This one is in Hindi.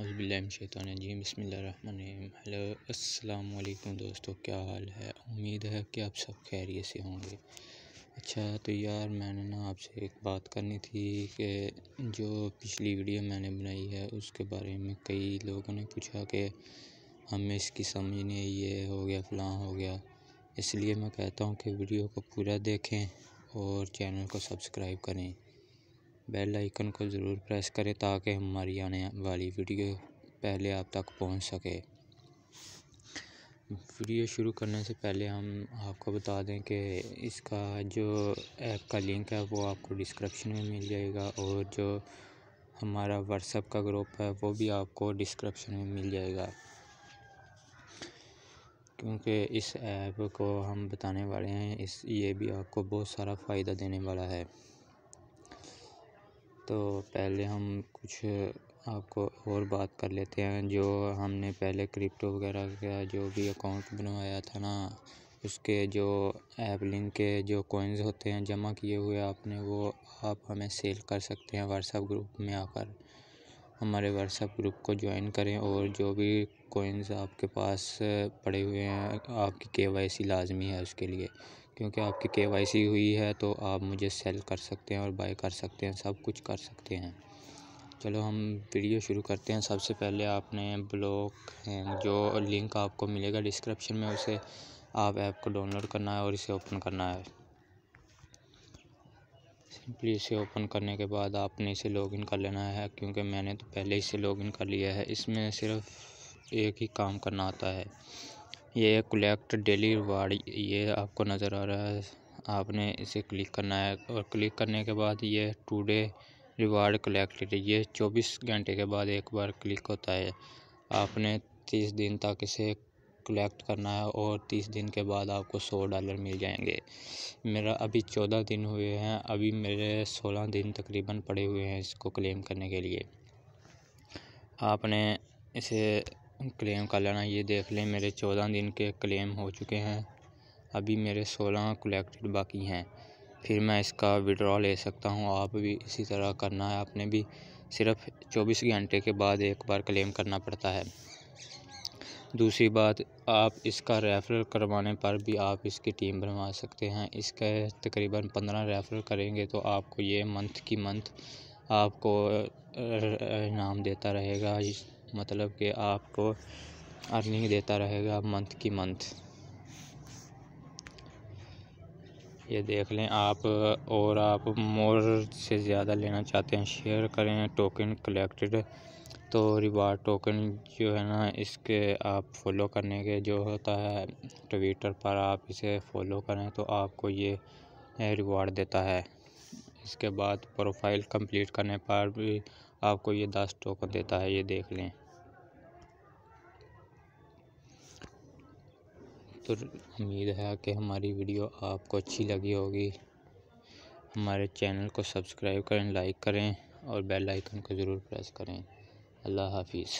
अज़बिल्लाशैतरजीम बसमीम अलकुम दोस्तों क्या हाल है उम्मीद है कि आप सब खैरियत से होंगे अच्छा तो यार मैंने ना आपसे एक बात करनी थी कि जो पिछली वीडियो मैंने बनाई है उसके बारे में कई लोगों ने पूछा कि हमें इसकी समझ नहीं आई ये हो गया फ़लाँ हो गया इसलिए मैं कहता हूँ कि वीडियो को पूरा देखें और चैनल को सब्सक्राइब करें बेल आइकन को ज़रूर प्रेस करें ताकि हमारी आने वाली वीडियो पहले आप तक पहुंच सके वीडियो शुरू करने से पहले हम आपको बता दें कि इसका जो ऐप का लिंक है वो आपको डिस्क्रिप्शन में मिल जाएगा और जो हमारा व्हाट्सएप का ग्रुप है वो भी आपको डिस्क्रिप्शन में मिल जाएगा क्योंकि इस ऐप को हम बताने वाले हैं इस ये भी आपको बहुत सारा फ़ायदा देने वाला है तो पहले हम कुछ आपको और बात कर लेते हैं जो हमने पहले क्रिप्टो वगैरह का जो भी अकाउंट बनवाया था ना उसके जो ऐप लिंक के जो कोइंस होते हैं जमा किए हुए आपने वो आप हमें सेल कर सकते हैं व्हाट्सएप ग्रुप में आकर हमारे व्हाट्सएप ग्रुप को ज्वाइन करें और जो भी कोइंस आपके पास पड़े हुए हैं आपकी के वाई सी लाजमी है उसके लिए क्योंकि आपकी के वाई सी हुई है तो आप मुझे सेल कर सकते हैं और बाय कर सकते हैं सब कुछ कर सकते हैं चलो हम वीडियो शुरू करते हैं सबसे पहले आपने ब्लॉक जो लिंक आपको मिलेगा डिस्क्रिप्शन में उसे आप ऐप को डाउनलोड करना है और इसे ओपन करना है सिंपली इसे ओपन करने के बाद आपने इसे लॉगिन कर लेना है क्योंकि मैंने तो पहले इसे लॉगिन कर लिया है इसमें सिर्फ एक ही काम करना आता है ये कलेक्ट डेली रिवार्ड ये आपको नज़र आ रहा है आपने इसे क्लिक करना है और क्लिक करने के बाद ये टुडे रिवार्ड कलेक्टेड ये चौबीस घंटे के बाद एक बार क्लिक होता है आपने तीस दिन तक इसे कलेक्ट करना है और तीस दिन के बाद आपको सौ डॉलर मिल जाएंगे मेरा अभी चौदह दिन हुए हैं अभी मेरे सोलह दिन तकरीबन पड़े हुए हैं इसको क्लेम करने के लिए आपने इसे क्लेम कर लेना ये देख लें मेरे चौदह दिन के क्लेम हो चुके हैं अभी मेरे सोलह कलेक्टेड बाकी हैं फिर मैं इसका विड्रॉ ले सकता हूँ आप भी इसी तरह करना है आपने भी सिर्फ चौबीस घंटे के बाद एक बार क्लेम करना पड़ता है दूसरी बात आप इसका रेफ़र करवाने पर भी आप इसकी टीम बनवा सकते हैं इसके तकरीबन पंद्रह रेफ़र करेंगे तो आपको ये मंथ की मंथ आपको इनाम देता रहेगा मतलब कि आपको अर्निंग देता रहेगा मंथ की मंथ ये देख लें आप और आप मोर से ज़्यादा लेना चाहते हैं शेयर करें टोकन कलेक्टेड तो रिवार्ड टोकन जो है ना इसके आप फॉलो करने के जो होता है ट्विटर पर आप इसे फॉलो करें तो आपको ये रिवार्ड देता है इसके बाद प्रोफाइल कंप्लीट करने पर भी आपको ये दस टोकन देता है ये देख लें तो उम्मीद है कि हमारी वीडियो आपको अच्छी लगी होगी हमारे चैनल को सब्सक्राइब करें लाइक करें और बेल आइकन को ज़रूर प्रेस करें अल्लाह हाफिज़